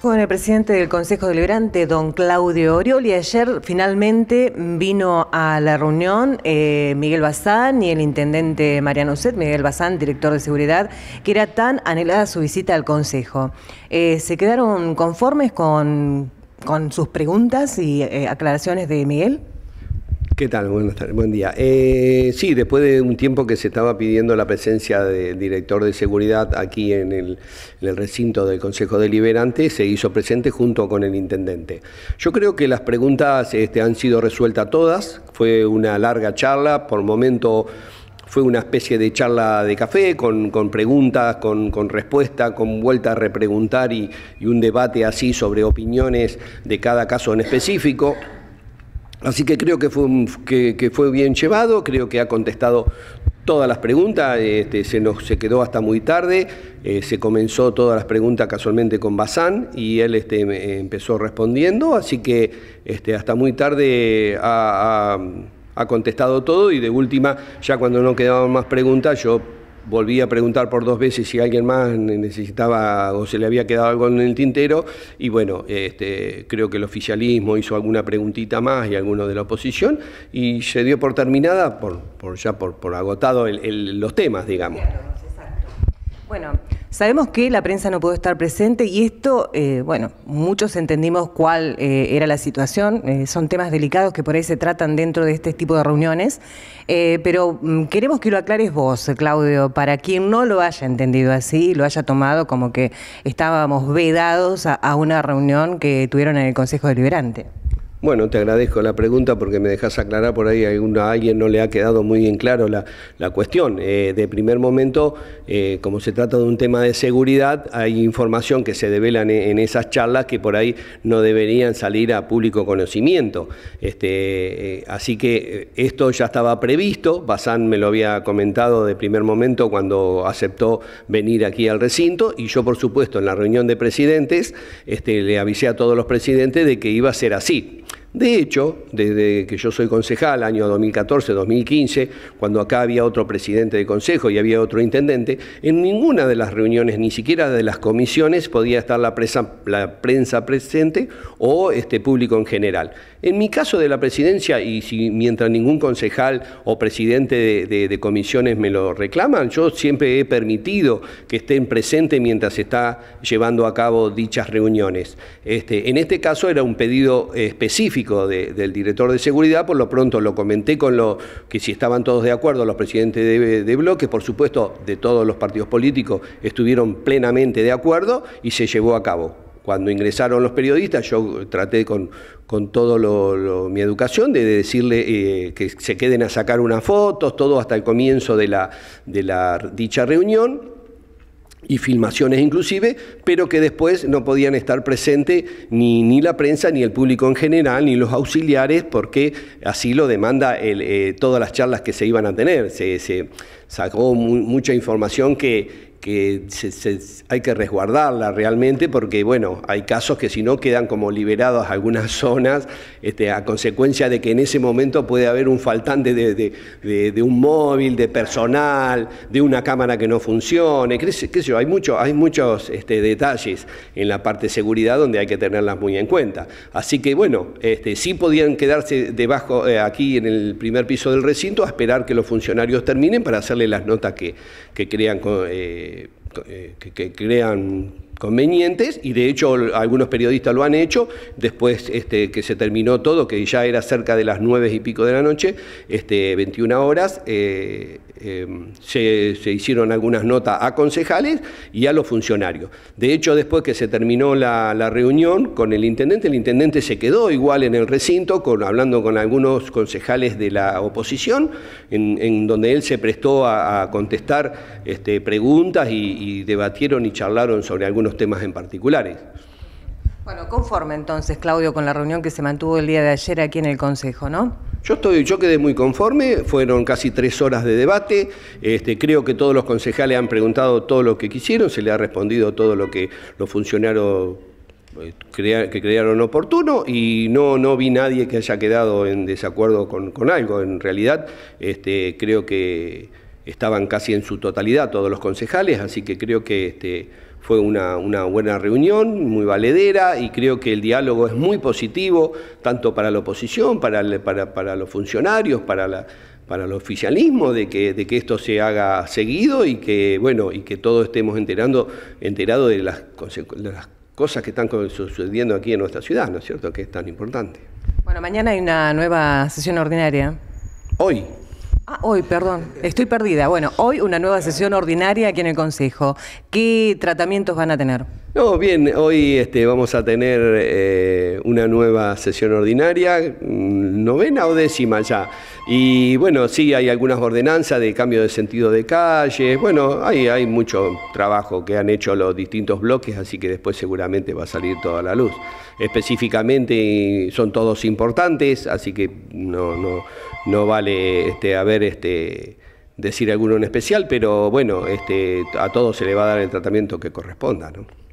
Con el presidente del Consejo Deliberante, don Claudio Orioli, ayer finalmente vino a la reunión eh, Miguel Bazán y el intendente Mariano Uset, Miguel Bazán, director de seguridad, que era tan anhelada su visita al Consejo. Eh, ¿Se quedaron conformes con, sus preguntas y eh, aclaraciones de Miguel? ¿Qué tal? Buenas tardes, buen día. Eh, sí, después de un tiempo que se estaba pidiendo la presencia del director de seguridad aquí en el, recinto del Consejo Deliberante, se hizo presente junto con el intendente. Yo creo que las preguntas este, han sido resueltas todas, fue una larga charla, por momento fue una especie de charla de café con, preguntas, con, con, respuesta, con vuelta a repreguntar y un debate así sobre opiniones de cada caso en específico. Así que creo que fue, que, fue bien llevado, creo que ha contestado todas las preguntas, este, se nos se quedó hasta muy tarde, eh, se comenzó todas las preguntas casualmente con Bazán y él este, empezó respondiendo, así que este, hasta muy tarde ha contestado todo y de última, ya cuando no quedaban más preguntas, yo volví a preguntar por dos veces si alguien más necesitaba o se le había quedado algo en el tintero y bueno, este, creo que el oficialismo hizo alguna preguntita más y alguno de la oposición y se dio por terminada, por, por ya por, agotado los temas, digamos. Bueno, sabemos que la prensa no pudo estar presente y esto, eh, bueno, muchos entendimos cuál eh, era la situación. Eh, son temas delicados que por ahí se tratan dentro de este tipo de reuniones, pero mm, queremos que lo aclares vos, Claudio, para quien no lo haya entendido así, lo haya tomado como que estábamos vedados a una reunión que tuvieron en el Consejo Deliberante. Bueno, te agradezco la pregunta porque me dejas aclarar por ahí, a alguien no le ha quedado muy bien claro la, cuestión. Eh, de primer momento, eh, como se trata de un tema de seguridad, hay información que se develan en, esas charlas que por ahí no deberían salir a público conocimiento. Este, eh, así que esto ya estaba previsto, Bazán me lo había comentado de primer momento cuando aceptó venir aquí al recinto y yo por supuesto en la reunión de presidentes este, le avisé a todos los presidentes de que iba a ser así. De hecho, desde que yo soy concejal, año 2014-2015, cuando acá había otro presidente de consejo y había otro intendente, en ninguna de las reuniones, ni siquiera de las comisiones, podía estar la, la prensa presente o este público en general. En mi caso de la presidencia, y si mientras ningún concejal o presidente de, comisiones me lo reclaman, yo siempre he permitido que estén presentes mientras se está llevando a cabo dichas reuniones. Este, en este caso era un pedido específico del director de seguridad, por lo pronto lo comenté con lo que si estaban todos de acuerdo los presidentes de, de bloques, por supuesto de todos los partidos políticos, estuvieron plenamente de acuerdo y se llevó a cabo cuando ingresaron los periodistas, yo traté con, con toda mi educación de decirle eh, que se queden a sacar unas fotos, todo hasta el comienzo de la, de la dicha reunión y filmaciones inclusive, pero que después no podían estar presentes ni, ni, la prensa, ni el público en general, ni los auxiliares, porque así lo demanda eh, todas las charlas que se iban a tener. Se, sacó mucha información que, que hay que resguardarla realmente porque, bueno, hay casos que si no quedan como liberadas algunas zonas este, a consecuencia de que en ese momento puede haber un faltante de, un móvil, de personal, de una cámara que no funcione, qué hay, mucho, hay muchos este, detalles en la parte de seguridad donde hay que tenerlas muy en cuenta. Así que, bueno, este, sí podían quedarse debajo, eh, aquí en el primer piso del recinto, a esperar que los funcionarios terminen para hacerle las notas que, crean... Eh, eh, que, que crean convenientes y de hecho algunos periodistas lo han hecho, después este, que se terminó todo, que ya era cerca de las nueve y pico de la noche, 21 este, horas, eh, em, se, hicieron algunas notas a concejales y a los funcionarios. De hecho, después que se terminó la, reunión con el intendente, el intendente se quedó igual en el recinto, con, hablando con algunos concejales de la oposición, en, donde él se prestó a, contestar este, preguntas y, y debatieron y charlaron sobre algunos temas en particulares. Bueno, conforme entonces, Claudio, con la reunión que se mantuvo el día de ayer aquí en el Consejo, ¿no? Yo estoy, yo quedé muy conforme, fueron casi tres horas de debate, este, creo que todos los concejales han preguntado todo lo que quisieron, se le ha respondido todo lo que los funcionarios eh, que crearon oportuno y no, no vi nadie que haya quedado en desacuerdo con, algo. En realidad, este, creo que estaban casi en su totalidad todos los concejales, así que creo que este, fue una, buena reunión, muy valedera, y creo que el diálogo es muy positivo, tanto para la oposición, para, para, los funcionarios, para la, para el oficialismo de que, de que esto se haga seguido y que bueno y que todos estemos enterando enterados de las, de las cosas que están sucediendo aquí en nuestra ciudad, ¿no es cierto? Que es tan importante. Bueno, mañana hay una nueva sesión ordinaria. Hoy. Ah, hoy, perdón, estoy perdida. Bueno, hoy una nueva sesión ordinaria aquí en el Consejo. ¿Qué tratamientos van a tener? No, bien, hoy este, vamos a tener eh, una nueva sesión ordinaria, mm, novena o décima ya. Y bueno, sí, hay algunas ordenanzas de cambio de sentido de calle, bueno, hay, hay mucho trabajo que han hecho los distintos bloques, así que después seguramente va a salir toda la luz. Específicamente son todos importantes, así que no, vale este, haber... Este, decir alguno en especial, pero bueno, este, a todos se le va a dar el tratamiento que corresponda. ¿no?